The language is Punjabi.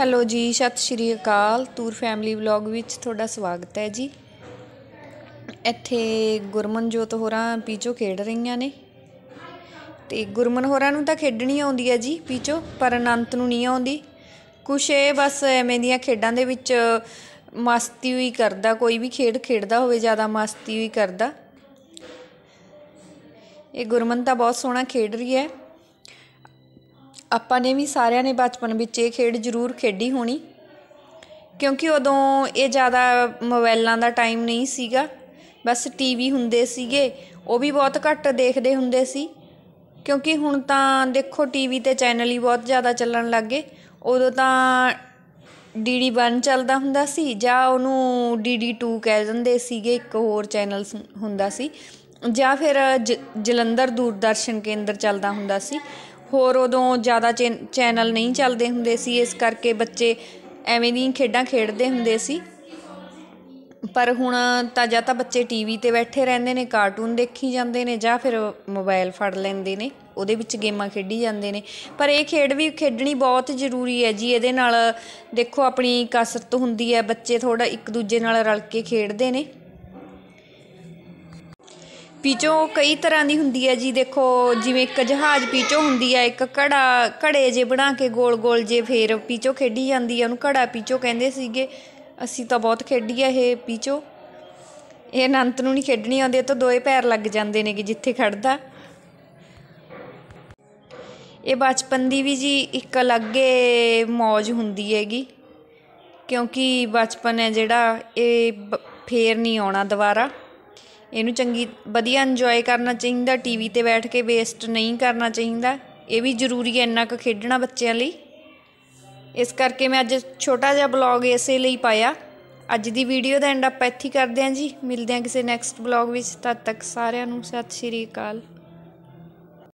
ਹੈਲੋ ਜੀ ਸਤਿ ਸ਼੍ਰੀ ਅਕਾਲ ਤੂਰ ਫੈਮਿਲੀ ਵਲੌਗ ਵਿੱਚ ਤੁਹਾਡਾ ਸਵਾਗਤ ਹੈ ਜੀ ਇੱਥੇ ਗੁਰਮਨਜੋਤ ਹੋਰਾਂ ਪੀਚੋ ਖੇਡ ਰਹੀਆਂ ਨੇ ਤੇ ਗੁਰਮਨ ਹੋਰਾਂ ਨੂੰ ਤਾਂ ਖੇਡਣੀ ਆਉਂਦੀ ਹੈ ਜੀ ਪੀਚੋ ਪਰ ਅਨੰਤ ਨੂੰ ਨਹੀਂ ਆਉਂਦੀ ਕੁਛ ਇਹ ਬਸ ਐਵੇਂ ਦੀਆਂ ਖੇਡਾਂ ਦੇ ਵਿੱਚ ਮਸਤੀ ਹੀ ਕਰਦਾ ਕੋਈ ਵੀ ਖੇਡ ਖੇਡਦਾ ਹੋਵੇ ਜ਼ਿਆਦਾ ਮਸਤੀ ਹੀ ਕਰਦਾ ਇਹ ਗੁਰਮਨ ਤਾਂ ਬਹੁਤ ਸੋਹਣਾ ਖੇਡ ਰਹੀ ਹੈ ਆਪਾਂ ਨੇ ਵੀ ਸਾਰਿਆਂ ਨੇ ਬਚਪਨ ਵਿੱਚ ਇਹ ਖੇਡ ਜ਼ਰੂਰ ਖੇਡੀ ਹੋਣੀ ਕਿਉਂਕਿ ਉਦੋਂ ਇਹ ਜ਼ਿਆਦਾ ਮੋਬਾਈਲਾਂ ਦਾ ਟਾਈਮ ਨਹੀਂ ਸੀਗਾ ਬਸ ਟੀਵੀ ਹੁੰਦੇ ਸੀਗੇ ਉਹ ਵੀ ਬਹੁਤ ਘੱਟ ਦੇਖਦੇ ਹੁੰਦੇ ਸੀ ਕਿਉਂਕਿ ਹੁਣ ਤਾਂ ਦੇਖੋ ਟੀਵੀ ਤੇ ਚੈਨਲ ਹੀ ਬਹੁਤ ਜ਼ਿਆਦਾ ਚੱਲਣ ਲੱਗੇ ਉਦੋਂ ਤਾਂ ਡੀਡੀ 1 ਚੱਲਦਾ ਹੁੰਦਾ ਸੀ ਜਾਂ ਉਹਨੂੰ ਡੀਡੀ 2 ਕਹਿ ਦਿੰਦੇ ਸੀਗੇ ਇੱਕ ਹੋਰ ਚੈਨਲ ਹੁੰਦਾ ਸੀ ਜਾਂ ਫਿਰ ਜਲੰਧਰ ਦੂਰਦਰਸ਼ਨ ਕੇਂਦਰ ਚੱਲਦਾ ਹੁੰਦਾ ਸੀ ਹੋਰ ਉਦੋਂ ਜ਼ਿਆਦਾ ਚੈਨਲ ਨਹੀਂ ਚੱਲਦੇ ਹੁੰਦੇ ਸੀ ਇਸ ਕਰਕੇ ਬੱਚੇ ਐਵੇਂ ਦੀਆਂ ਖੇਡਾਂ ਖੇਡਦੇ ਹੁੰਦੇ ਸੀ ਪਰ ਹੁਣ ਤਾਂ ਜਾਂ ਤਾਂ ਬੱਚੇ ਟੀਵੀ ਤੇ ਬੈਠੇ ਰਹਿੰਦੇ ਨੇ ਕਾਰਟੂਨ ਦੇਖੀ ਜਾਂਦੇ ਨੇ ਜਾਂ ਫਿਰ ਮੋਬਾਈਲ ਫੜ ਲੈਂਦੇ ਨੇ ਉਹਦੇ ਵਿੱਚ ਗੇਮਾਂ ਖੇਡੀ ਜਾਂਦੇ ਨੇ ਪਰ ਇਹ ਖੇਡ ਵੀ ਖੇਡਣੀ ਬਹੁਤ ਜ਼ਰੂਰੀ ਹੈ ਜੀ ਇਹਦੇ ਨਾਲ ਦੇਖੋ ਆਪਣੀ ਕਸਰਤ ਹੁੰਦੀ ਹੈ ਬੱਚੇ ਥੋੜਾ ਇੱਕ ਦੂਜੇ ਨਾਲ ਰਲ ਕੇ ਖੇਡਦੇ ਨੇ ਪੀਚੋ ਕਈ ਤਰ੍ਹਾਂ ਦੀ ਹੁੰਦੀ ਹੈ ਜੀ ਦੇਖੋ ਜਿਵੇਂ ਇੱਕ ਜਹਾਜ਼ ਪੀਚੋ ਹੁੰਦੀ ਹੈ ਇੱਕ ਘੜਾ ਘੜੇ ਜੇ ਬਣਾ ਕੇ ਗੋਲ-ਗੋਲ ਜੇ ਫੇਰ ਪੀਚੋ ਖੇਡੀ ਜਾਂਦੀ ਹੈ ਉਹਨੂੰ ਘੜਾ ਪੀਚੋ ਕਹਿੰਦੇ ਸੀਗੇ ਅਸੀਂ ਤਾਂ ਬਹੁਤ ਖੇਡੀ ਹੈ ਇਹ ਪੀਚੋ ਇਹ ਅਨੰਤ ਨੂੰ ਨਹੀਂ ਖੇਡਣੀ ਆਉਂਦੀ ਤਾਂ ਦੋਏ ਪੈਰ ਲੱਗ ਜਾਂਦੇ ਨੇ ਕਿ ਜਿੱਥੇ ਖੜਦਾ ਇਹ ਬਚਪਨ ਦੀ ਵੀ ਜੀ ਇੱਕ ਅਲੱਗੇ ਮौज ਹੁੰਦੀ ਹੈਗੀ ਕਿਉਂਕਿ ਬਚਪਨ ਹੈ ਜਿਹੜਾ ਇਹ ਫੇਰ ਨਹੀਂ ਆਉਣਾ ਦੁਬਾਰਾ ਇਹਨੂੰ ਚੰਗੀ ਵਧੀਆ ਇੰਜੋਏ ਕਰਨਾ ਚਾਹੀਦਾ ਟੀਵੀ ਤੇ ਬੈਠ ਕੇ ਵੇਸਟ ਨਹੀਂ ਕਰਨਾ ਚਾਹੀਦਾ ਇਹ ਵੀ ਜ਼ਰੂਰੀ ਹੈ ਇੰਨਾ ਕੁ ਖੇਡਣਾ ਬੱਚਿਆਂ ਲਈ ਇਸ ਕਰਕੇ ਮੈਂ ਅੱਜ ਛੋਟਾ ਜਿਹਾ ਬਲੌਗ ਇਸੇ ਲਈ ਪਾਇਆ ਅੱਜ ਦੀ ਵੀਡੀਓ ਦਾ ਐਂਡ ਆਪਾਂ ਇੱਥੇ ਕਰਦੇ ਹਾਂ ਜੀ ਮਿਲਦੇ ਹਾਂ ਕਿਸੇ ਨੈਕਸਟ ਬਲੌਗ ਵਿੱਚ ਤਦ ਤੱਕ ਸਾਰਿਆਂ ਨੂੰ ਸਤਿ ਸ਼੍ਰੀ ਅਕਾਲ